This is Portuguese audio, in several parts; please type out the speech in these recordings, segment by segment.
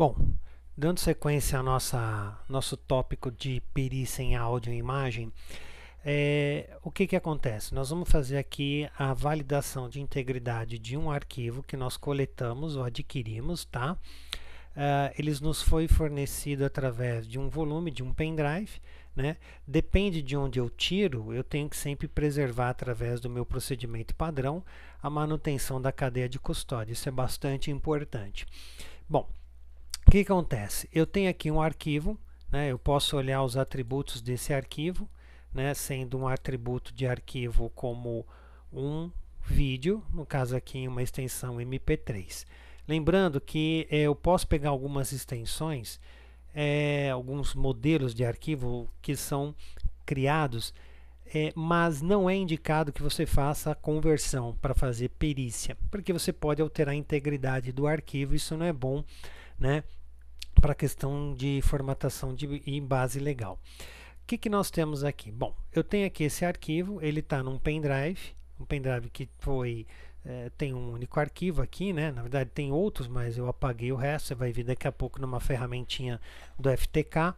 Bom, dando sequência ao nossa, nosso tópico de perícia em áudio e imagem, é, o que, que acontece? Nós vamos fazer aqui a validação de integridade de um arquivo que nós coletamos ou adquirimos, tá? Uh, eles nos foi fornecido através de um volume, de um pendrive, né? Depende de onde eu tiro, eu tenho que sempre preservar através do meu procedimento padrão a manutenção da cadeia de custódia. Isso é bastante importante. Bom, o que acontece? Eu tenho aqui um arquivo, né? eu posso olhar os atributos desse arquivo, né? sendo um atributo de arquivo como um vídeo, no caso aqui uma extensão MP3. Lembrando que é, eu posso pegar algumas extensões, é, alguns modelos de arquivo que são criados, é, mas não é indicado que você faça a conversão para fazer perícia, porque você pode alterar a integridade do arquivo, isso não é bom né, para a questão de formatação de, em base legal. O que, que nós temos aqui? Bom, eu tenho aqui esse arquivo, ele está num pendrive, um pendrive que foi é, tem um único arquivo aqui, né? na verdade tem outros, mas eu apaguei o resto, você vai vir daqui a pouco numa ferramentinha do FTK.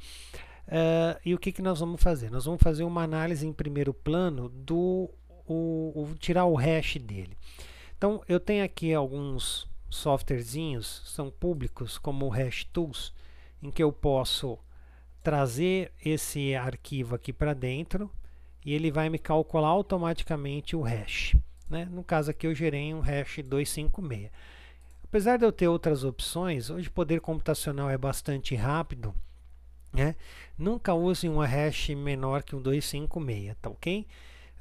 Uh, é, e o que, que nós vamos fazer? Nós vamos fazer uma análise em primeiro plano do o, o, tirar o hash dele. Então eu tenho aqui alguns softwarezinhos são públicos como o hashtools em que eu posso trazer esse arquivo aqui para dentro e ele vai me calcular automaticamente o hash. Né? No caso aqui eu gerei um hash 256. Apesar de eu ter outras opções, hoje o poder computacional é bastante rápido, né? nunca use uma hash menor que um 256, tá ok?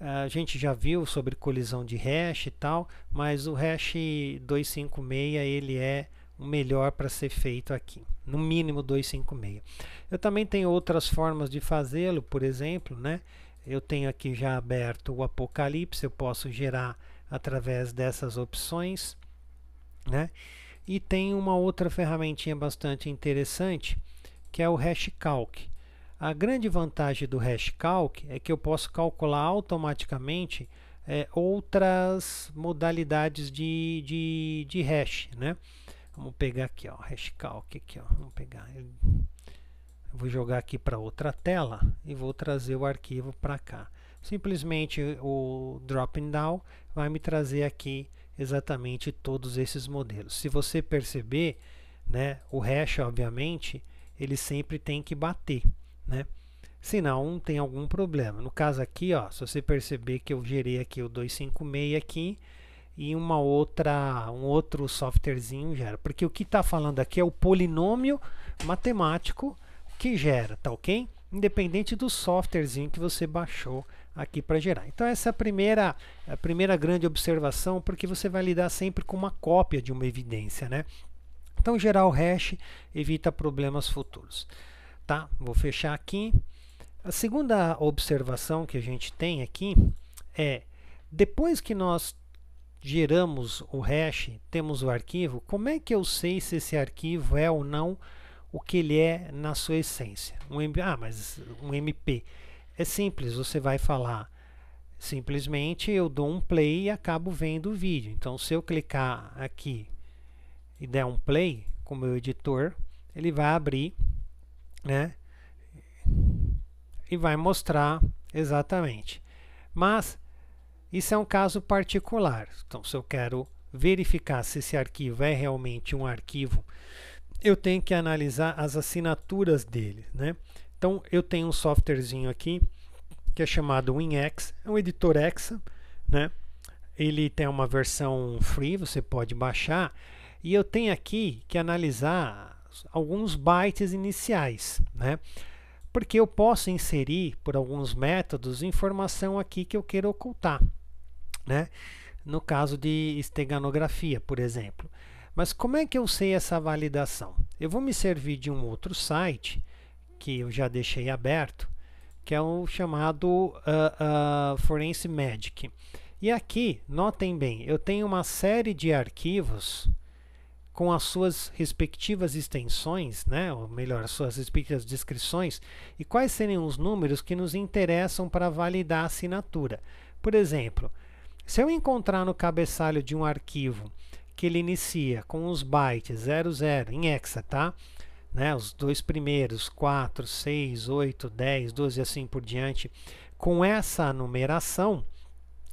A gente já viu sobre colisão de hash e tal, mas o hash 256 ele é o melhor para ser feito aqui, no mínimo 256. Eu também tenho outras formas de fazê-lo, por exemplo, né? Eu tenho aqui já aberto o Apocalipse, eu posso gerar através dessas opções, né? E tem uma outra ferramentinha bastante interessante, que é o Hashcalc. A grande vantagem do HashCalc é que eu posso calcular automaticamente é, outras modalidades de, de, de hash, né? Vamos pegar aqui, ó, HashCalc aqui, ó, vamos pegar. Eu vou jogar aqui para outra tela e vou trazer o arquivo para cá. Simplesmente o drop down vai me trazer aqui exatamente todos esses modelos. Se você perceber, né, o hash, obviamente, ele sempre tem que bater né? Senão tem algum problema. No caso aqui, ó, se você perceber que eu gerei aqui o 256 aqui e uma outra, um outro softwarezinho gera, porque o que está falando aqui é o polinômio matemático que gera, tá ok? Independente do softwarezinho que você baixou aqui para gerar. Então essa é a primeira, a primeira grande observação, porque você vai lidar sempre com uma cópia de uma evidência, né? Então gerar o hash evita problemas futuros tá? Vou fechar aqui. A segunda observação que a gente tem aqui é, depois que nós geramos o hash, temos o arquivo, como é que eu sei se esse arquivo é ou não o que ele é na sua essência? Um, ah, mas um MP. É simples, você vai falar simplesmente eu dou um play e acabo vendo o vídeo. Então, se eu clicar aqui e der um play, o meu editor, ele vai abrir né? E vai mostrar exatamente. Mas isso é um caso particular. Então, se eu quero verificar se esse arquivo é realmente um arquivo, eu tenho que analisar as assinaturas dele, né? Então, eu tenho um softwarezinho aqui que é chamado WinX, é um editor Exa, né? Ele tem uma versão free, você pode baixar. E eu tenho aqui que analisar alguns bytes iniciais, né? Porque eu posso inserir por alguns métodos informação aqui que eu queira ocultar, né? No caso de esteganografia, por exemplo. Mas como é que eu sei essa validação? Eu vou me servir de um outro site que eu já deixei aberto, que é o chamado uh, uh, Forense Magic. E aqui, notem bem, eu tenho uma série de arquivos com as suas respectivas extensões, né? ou melhor, as suas respectivas descrições, e quais seriam os números que nos interessam para validar a assinatura. Por exemplo, se eu encontrar no cabeçalho de um arquivo que ele inicia com os bytes 00 em hexa, tá? Né, os dois primeiros, 4, 6, 8, 10, 12 e assim por diante, com essa numeração,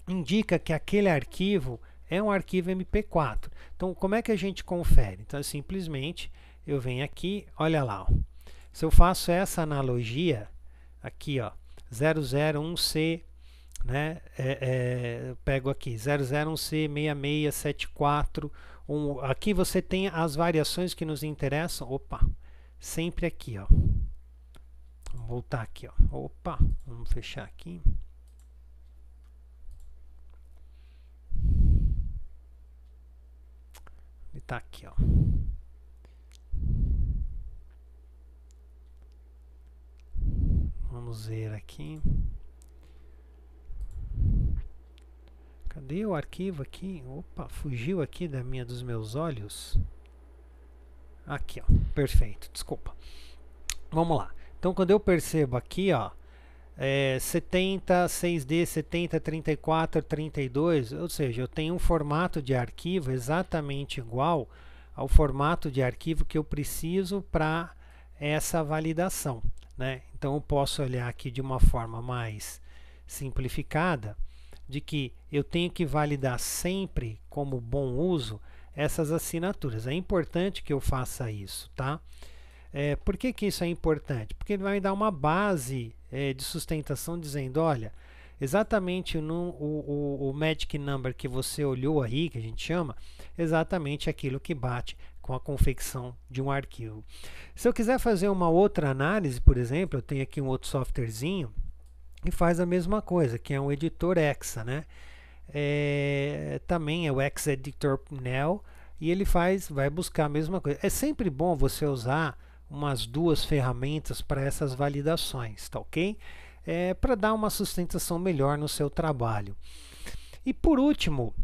indica que aquele arquivo é um arquivo MP4. Então, como é que a gente confere? Então, é simplesmente eu venho aqui, olha lá. Ó. Se eu faço essa analogia, aqui, ó, 001C, né, é, é, pego aqui, 001C6674, um, aqui você tem as variações que nos interessam, opa, sempre aqui, ó. Vamos voltar aqui, ó. opa, vamos fechar aqui. está tá aqui, ó. Vamos ver aqui. Cadê o arquivo aqui? Opa, fugiu aqui da minha dos meus olhos. Aqui, ó. Perfeito. Desculpa. Vamos lá. Então quando eu percebo aqui, ó, é, 70, 6D, 70, 34, 32, ou seja, eu tenho um formato de arquivo exatamente igual ao formato de arquivo que eu preciso para essa validação. Né? Então eu posso olhar aqui de uma forma mais simplificada, de que eu tenho que validar sempre como bom uso essas assinaturas. É importante que eu faça isso, tá? É, por que, que isso é importante? Porque ele vai me dar uma base é, de sustentação dizendo, olha, exatamente no, o, o, o magic number que você olhou aí, que a gente chama, exatamente aquilo que bate com a confecção de um arquivo. Se eu quiser fazer uma outra análise, por exemplo, eu tenho aqui um outro softwarezinho que faz a mesma coisa, que é um editor Exa, né? É, também é o Exa Editor Nel e ele faz, vai buscar a mesma coisa. É sempre bom você usar umas duas ferramentas para essas validações, tá ok? É, para dar uma sustentação melhor no seu trabalho. E por último,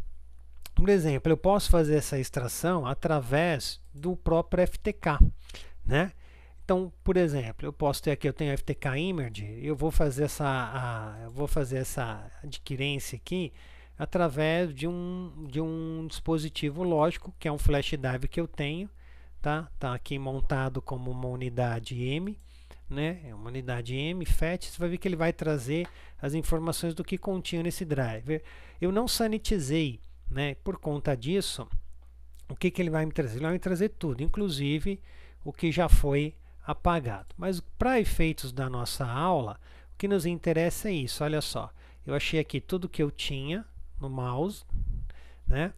por exemplo, eu posso fazer essa extração através do próprio FTK, né? Então, por exemplo, eu posso ter aqui, eu tenho FTK Image, eu vou fazer essa, a, eu vou fazer essa adquirência aqui através de um, de um dispositivo lógico, que é um flash drive que eu tenho, tá? Tá aqui montado como uma unidade M, né? É uma unidade M, FET, você vai ver que ele vai trazer as informações do que continha nesse driver. Eu não sanitizei, né? Por conta disso, o que, que ele vai me trazer? Ele vai me trazer tudo, inclusive o que já foi apagado. Mas para efeitos da nossa aula, o que nos interessa é isso, olha só. Eu achei aqui tudo que eu tinha no mouse, né?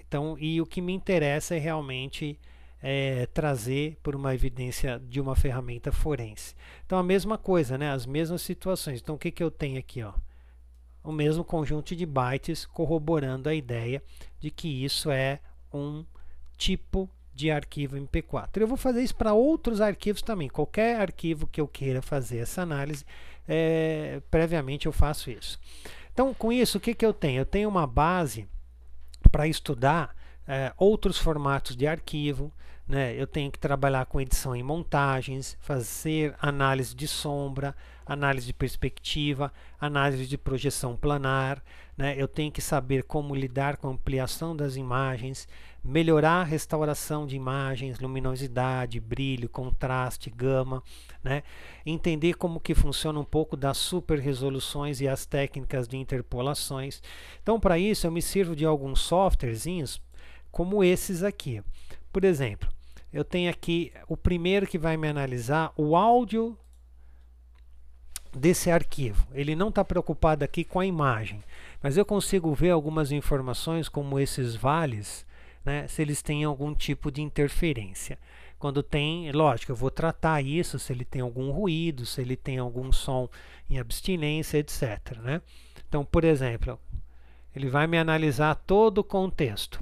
Então, e o que me interessa é realmente é, trazer por uma evidência de uma ferramenta forense. Então a mesma coisa, né? as mesmas situações. Então o que, que eu tenho aqui? Ó? O mesmo conjunto de bytes corroborando a ideia de que isso é um tipo de arquivo MP4. Eu vou fazer isso para outros arquivos também. Qualquer arquivo que eu queira fazer essa análise, é, previamente eu faço isso. Então, com isso, o que, que eu tenho? Eu tenho uma base para estudar é, outros formatos de arquivo, né? eu tenho que trabalhar com edição e montagens, fazer análise de sombra, análise de perspectiva, análise de projeção planar, né? eu tenho que saber como lidar com a ampliação das imagens, melhorar a restauração de imagens, luminosidade, brilho, contraste, gama, né? entender como que funciona um pouco das super resoluções e as técnicas de interpolações. Então, para isso, eu me sirvo de alguns softwarezinhos como esses aqui. Por exemplo, eu tenho aqui o primeiro que vai me analisar o áudio desse arquivo. Ele não está preocupado aqui com a imagem, mas eu consigo ver algumas informações como esses vales, né, se eles têm algum tipo de interferência. Quando tem, lógico, eu vou tratar isso, se ele tem algum ruído, se ele tem algum som em abstinência, etc. Né? Então, por exemplo, ele vai me analisar todo o contexto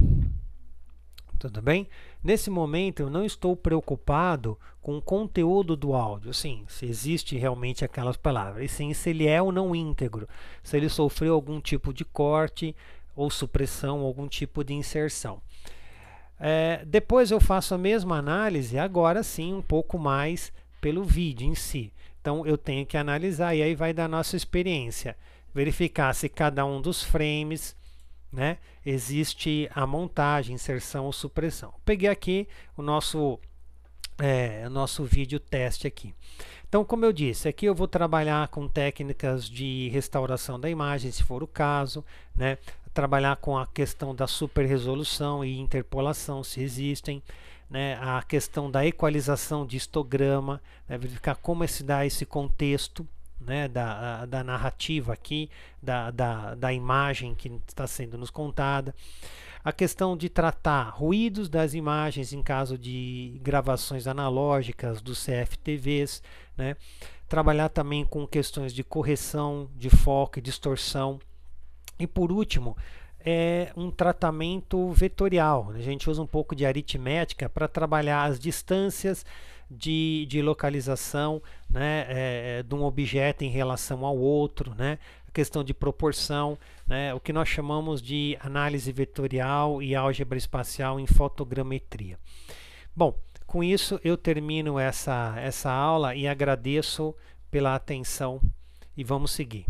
tudo bem? Nesse momento eu não estou preocupado com o conteúdo do áudio, sim, se existe realmente aquelas palavras, e sim se ele é ou não íntegro, se ele sofreu algum tipo de corte ou supressão, algum tipo de inserção. É, depois eu faço a mesma análise, agora sim, um pouco mais pelo vídeo em si. Então eu tenho que analisar e aí vai da nossa experiência, verificar se cada um dos frames né? Existe a montagem, inserção ou supressão. Peguei aqui o nosso é, o nosso vídeo teste aqui. Então, como eu disse, aqui eu vou trabalhar com técnicas de restauração da imagem, se for o caso, né? Trabalhar com a questão da super resolução e interpolação, se existem, né? A questão da equalização de histograma, né? verificar como é se dá esse contexto, né, da, da narrativa aqui, da, da, da imagem que está sendo nos contada. A questão de tratar ruídos das imagens em caso de gravações analógicas dos CFTVs, né? trabalhar também com questões de correção, de foco e distorção. E por último, é um tratamento vetorial. A gente usa um pouco de aritmética para trabalhar as distâncias de, de localização né, é, é, de um objeto em relação ao outro, né, a questão de proporção, né, o que nós chamamos de análise vetorial e álgebra espacial em fotogrametria. Bom, com isso eu termino essa, essa aula e agradeço pela atenção e vamos seguir.